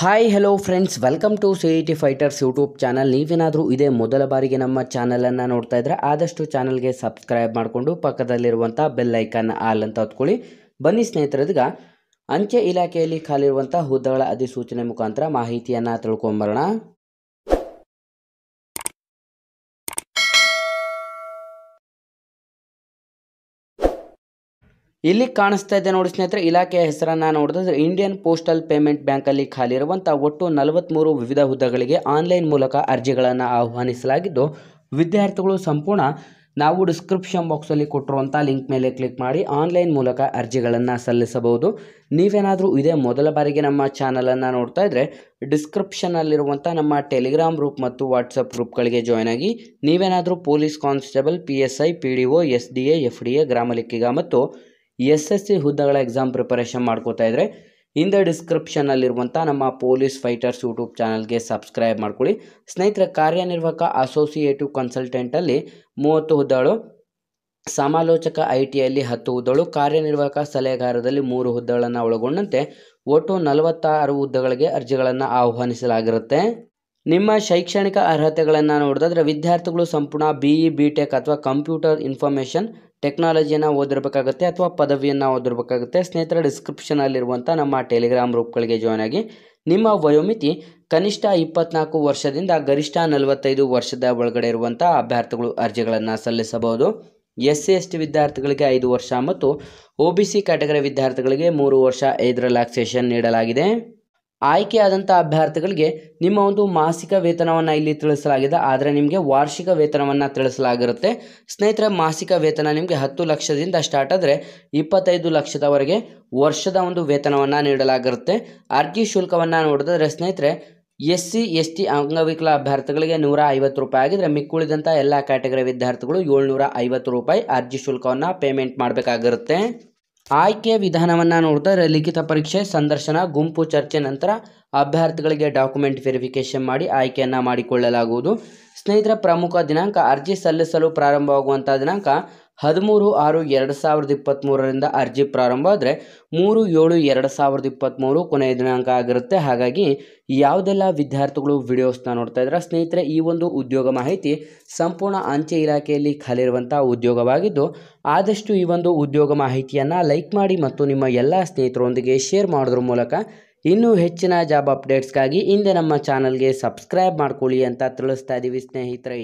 hi hello friends welcome to C I T fighters YouTube channel ನೀವೇನಾದರೂ ಇದೇ ಮೊದಲ ಬಾರಿಗೆ ನಮ್ಮ ಚಾನಲನ್ನು ನೋಡ್ತಾ ಇದ್ರೆ ಆದಷ್ಟು ಚಾನಲ್ಗೆ ಸಬ್ಸ್ಕ್ರೈಬ್ ಮಾಡಿಕೊಂಡು ಪಕ್ಕದಲ್ಲಿರುವಂಥ ಐಕನ್ ಆಲ್ ಅಂತ ಹೊತ್ಕೊಳ್ಳಿ ಬನ್ನಿ ಸ್ನೇಹಿತರದ್ಗ ಅಂಚೆ ಇಲಾಖೆಯಲ್ಲಿ ಖಾಲಿರುವಂಥ ಹುದ್ದೆಗಳ ಅಧಿಸೂಚನೆ ಮುಖಾಂತರ ಮಾಹಿತಿಯನ್ನು ತಿಳ್ಕೊಂಬರೋಣ ಇಲ್ಲಿ ಕಾಣಿಸ್ತಾ ಇದೆ ನೋಡಿ ಸ್ನೇಹಿತರೆ ಇಲಾಖೆಯ ಹೆಸರನ್ನು ನೋಡಿದ್ರೆ ಇಂಡಿಯನ್ ಪೋಸ್ಟಲ್ ಪೇಮೆಂಟ್ ಬ್ಯಾಂಕಲ್ಲಿ ಇರುವಂಥ ಒಟ್ಟು ನಲವತ್ತ್ಮೂರು ವಿವಿಧ ಹುದ್ದೆಗಳಿಗೆ ಆನ್ಲೈನ್ ಮೂಲಕ ಅರ್ಜಿಗಳನ್ನು ಆಹ್ವಾನಿಸಲಾಗಿದ್ದು ವಿದ್ಯಾರ್ಥಿಗಳು ಸಂಪೂರ್ಣ ನಾವು ಡಿಸ್ಕ್ರಿಪ್ಷನ್ ಬಾಕ್ಸಲ್ಲಿ ಕೊಟ್ಟಿರುವಂಥ ಲಿಂಕ್ ಮೇಲೆ ಕ್ಲಿಕ್ ಮಾಡಿ ಆನ್ಲೈನ್ ಮೂಲಕ ಅರ್ಜಿಗಳನ್ನು ಸಲ್ಲಿಸಬಹುದು ನೀವೇನಾದರೂ ಇದೇ ಮೊದಲ ಬಾರಿಗೆ ನಮ್ಮ ಚಾನಲನ್ನು ನೋಡ್ತಾ ಇದ್ದರೆ ಡಿಸ್ಕ್ರಿಪ್ಷನಲ್ಲಿರುವಂಥ ನಮ್ಮ ಟೆಲಿಗ್ರಾಮ್ ಗ್ರೂಪ್ ಮತ್ತು ವಾಟ್ಸಪ್ ಗ್ರೂಪ್ಗಳಿಗೆ ಜಾಯ್ನ್ ಆಗಿ ನೀವೇನಾದರೂ police constable P S I P D O S D A F D A ಗ್ರಾಮಲೆಕ್ಕಿಗ ಮತ್ತು ಎಸ್ ಎಸ್ ಸಿ ಹುದ್ದೆಗಳ ಎಕ್ಸಾಮ್ ಪ್ರಿಪರೇಷನ್ ಮಾಡ್ಕೋತಾ ಇದ್ದರೆ ಹಿಂದೆ ಡಿಸ್ಕ್ರಿಪ್ಷನಲ್ಲಿರುವಂಥ ನಮ್ಮ ಪೊಲೀಸ್ ಫೈಟರ್ಸ್ ಯೂಟ್ಯೂಬ್ ಚಾನಲ್ಗೆ ಸಬ್ಸ್ಕ್ರೈಬ್ ಮಾಡ್ಕೊಳ್ಳಿ ಸ್ನೇಹಿತರೆ ಕಾರ್ಯನಿರ್ವಾಹಕ ಅಸೋಸಿಯೇಟಿವ್ ಕನ್ಸಲ್ಟೆಂಟಲ್ಲಿ ಮೂವತ್ತು ಹುದ್ದೆಗಳು ಸಮಾಲೋಚಕ ಐ ಟಿಯಲ್ಲಿ ಹತ್ತು ಹುದ್ದೆಗಳು ಕಾರ್ಯನಿರ್ವಾಹಕ ಸಲಹೆಗಾರದಲ್ಲಿ ಮೂರು ಹುದ್ದೆಗಳನ್ನು ಒಳಗೊಂಡಂತೆ ಒಟ್ಟು ನಲವತ್ತಾರು ಹುದ್ದೆಗಳಿಗೆ ಅರ್ಜಿಗಳನ್ನು ಆಹ್ವಾನಿಸಲಾಗಿರುತ್ತೆ ನಿಮ್ಮ ಶೈಕ್ಷಣಿಕ ಅರ್ಹತೆಗಳನ್ನು ನೋಡಿದ್ರೆ ವಿದ್ಯಾರ್ಥಿಗಳು ಸಂಪೂರ್ಣ ಬಿ ಇ ಬಿ ಟೆಕ್ ಅಥವಾ ಕಂಪ್ಯೂಟರ್ ಇನ್ಫಾರ್ಮೇಷನ್ ಟೆಕ್ನಾಲಜಿಯನ್ನು ಓದಿರಬೇಕಾಗುತ್ತೆ ಅಥವಾ ಪದವಿಯನ್ನು ಓದಿರಬೇಕಾಗುತ್ತೆ ಸ್ನೇಹಿತರ ಡಿಸ್ಕ್ರಿಪ್ಷನಲ್ಲಿರುವಂಥ ನಮ್ಮ ಟೆಲಿಗ್ರಾಮ್ ಗ್ರೂಪ್ಗಳಿಗೆ ಜಾಯ್ನ್ ಆಗಿ ನಿಮ್ಮ ವಯೋಮಿತಿ ಕನಿಷ್ಠ ಇಪ್ಪತ್ನಾಲ್ಕು ವರ್ಷದಿಂದ ಗರಿಷ್ಠ ನಲವತ್ತೈದು ವರ್ಷದ ಒಳಗಡೆ ಇರುವಂಥ ಅಭ್ಯರ್ಥಿಗಳು ಅರ್ಜಿಗಳನ್ನು ಸಲ್ಲಿಸಬಹುದು ಎಸ್ ಸಿ ಎಸ್ ಟಿ ವಿದ್ಯಾರ್ಥಿಗಳಿಗೆ ಐದು ವರ್ಷ ಮತ್ತು ಒ ಬಿ ಸಿ ಕ್ಯಾಟಗರಿ ವಿದ್ಯಾರ್ಥಿಗಳಿಗೆ ಮೂರು ವರ್ಷ ಐದು ರಿಲ್ಯಾಕ್ಸೇಷನ್ ನೀಡಲಾಗಿದೆ ಆಯ್ಕೆಯಾದಂಥ ಅಭ್ಯರ್ಥಿಗಳಿಗೆ ನಿಮ್ಮ ಒಂದು ಮಾಸಿಕ ವೇತನವನ್ನು ಇಲ್ಲಿ ತಿಳಿಸಲಾಗಿದೆ ಆದರೆ ನಿಮಗೆ ವಾರ್ಷಿಕ ವೇತನವನ್ನು ತಿಳಿಸಲಾಗಿರುತ್ತೆ ಸ್ನೇಹಿತರೆ ಮಾಸಿಕ ವೇತನ ನಿಮಗೆ ಹತ್ತು ಲಕ್ಷದಿಂದ ಸ್ಟಾರ್ಟ್ ಆದರೆ ಇಪ್ಪತ್ತೈದು ಲಕ್ಷದವರೆಗೆ ವರ್ಷದ ಒಂದು ವೇತನವನ್ನು ನೀಡಲಾಗಿರುತ್ತೆ ಅರ್ಜಿ ಶುಲ್ಕವನ್ನು ನೋಡಿದ್ರೆ ಸ್ನೇಹಿತರೆ ಎಸ್ ಸಿ ಎಸ್ ಟಿ ಅಂಗವಿಕಲ ಅಭ್ಯರ್ಥಿಗಳಿಗೆ ನೂರ ಐವತ್ತು ರೂಪಾಯಿ ಆಗಿದ್ರೆ ಮಿಕ್ಕುಳಿದಂಥ ಎಲ್ಲ ಕ್ಯಾಟಗರಿ ವಿದ್ಯಾರ್ಥಿಗಳು ಏಳ್ನೂರ ಐವತ್ತು ರೂಪಾಯಿ ಅರ್ಜಿ ಶುಲ್ಕವನ್ನು ಪೇಮೆಂಟ್ ಮಾಡಬೇಕಾಗಿರುತ್ತೆ ಆಯ್ಕೆ ವಿಧಾನವನ್ನು ನೋಡಿದರೆ ಲಿಖಿತ ಪರೀಕ್ಷೆ ಸಂದರ್ಶನ ಗುಂಪು ಚರ್ಚೆ ನಂತರ ಅಭ್ಯರ್ಥಿಗಳಿಗೆ ಡಾಕ್ಯುಮೆಂಟ್ ವೆರಿಫಿಕೇಶನ್ ಮಾಡಿ ಆಯ್ಕೆಯನ್ನು ಮಾಡಿಕೊಳ್ಳಲಾಗುವುದು ಸ್ನೇಹಿತರ ಪ್ರಮುಖ ದಿನಾಂಕ ಅರ್ಜಿ ಸಲ್ಲಿಸಲು ಪ್ರಾರಂಭವಾಗುವಂಥ ದಿನಾಂಕ ಹದಿಮೂರು ಆರು ಎರಡು ಸಾವಿರದ ಇಪ್ಪತ್ತ್ಮೂರರಿಂದ ಅರ್ಜಿ ಪ್ರಾರಂಭ ಆದರೆ ಮೂರು ಏಳು ಎರಡು ಸಾವಿರದ ಇಪ್ಪತ್ತ್ಮೂರು ಕೊನೆಯ ದಿನಾಂಕ ಆಗಿರುತ್ತೆ ಹಾಗಾಗಿ ಯಾವುದೆಲ್ಲ ವಿದ್ಯಾರ್ಥಿಗಳು ವಿಡಿಯೋಸ್ನ ನೋಡ್ತಾ ಇದ್ದಾರೆ ಸ್ನೇಹಿತರೆ ಈ ಒಂದು ಉದ್ಯೋಗ ಮಾಹಿತಿ ಸಂಪೂರ್ಣ ಅಂಚೆ ಇಲಾಖೆಯಲ್ಲಿ ಖಾಲಿರುವಂಥ ಉದ್ಯೋಗವಾಗಿದ್ದು ಆದಷ್ಟು ಈ ಒಂದು ಉದ್ಯೋಗ ಮಾಹಿತಿಯನ್ನು ಲೈಕ್ ಮಾಡಿ ಮತ್ತು ನಿಮ್ಮ ಎಲ್ಲ ಸ್ನೇಹಿತರೊಂದಿಗೆ ಶೇರ್ ಮಾಡೋದ್ರ ಮೂಲಕ ಇನ್ನೂ ಹೆಚ್ಚಿನ ಜಾಬ್ ಅಪ್ಡೇಟ್ಸ್ಗಾಗಿ ಹಿಂದೆ ನಮ್ಮ ಚಾನಲ್ಗೆ ಸಬ್ಸ್ಕ್ರೈಬ್ ಮಾಡ್ಕೊಳ್ಳಿ ಅಂತ ತಿಳಿಸ್ತಾ ಇದ್ದೀವಿ ಸ್ನೇಹಿತರೆ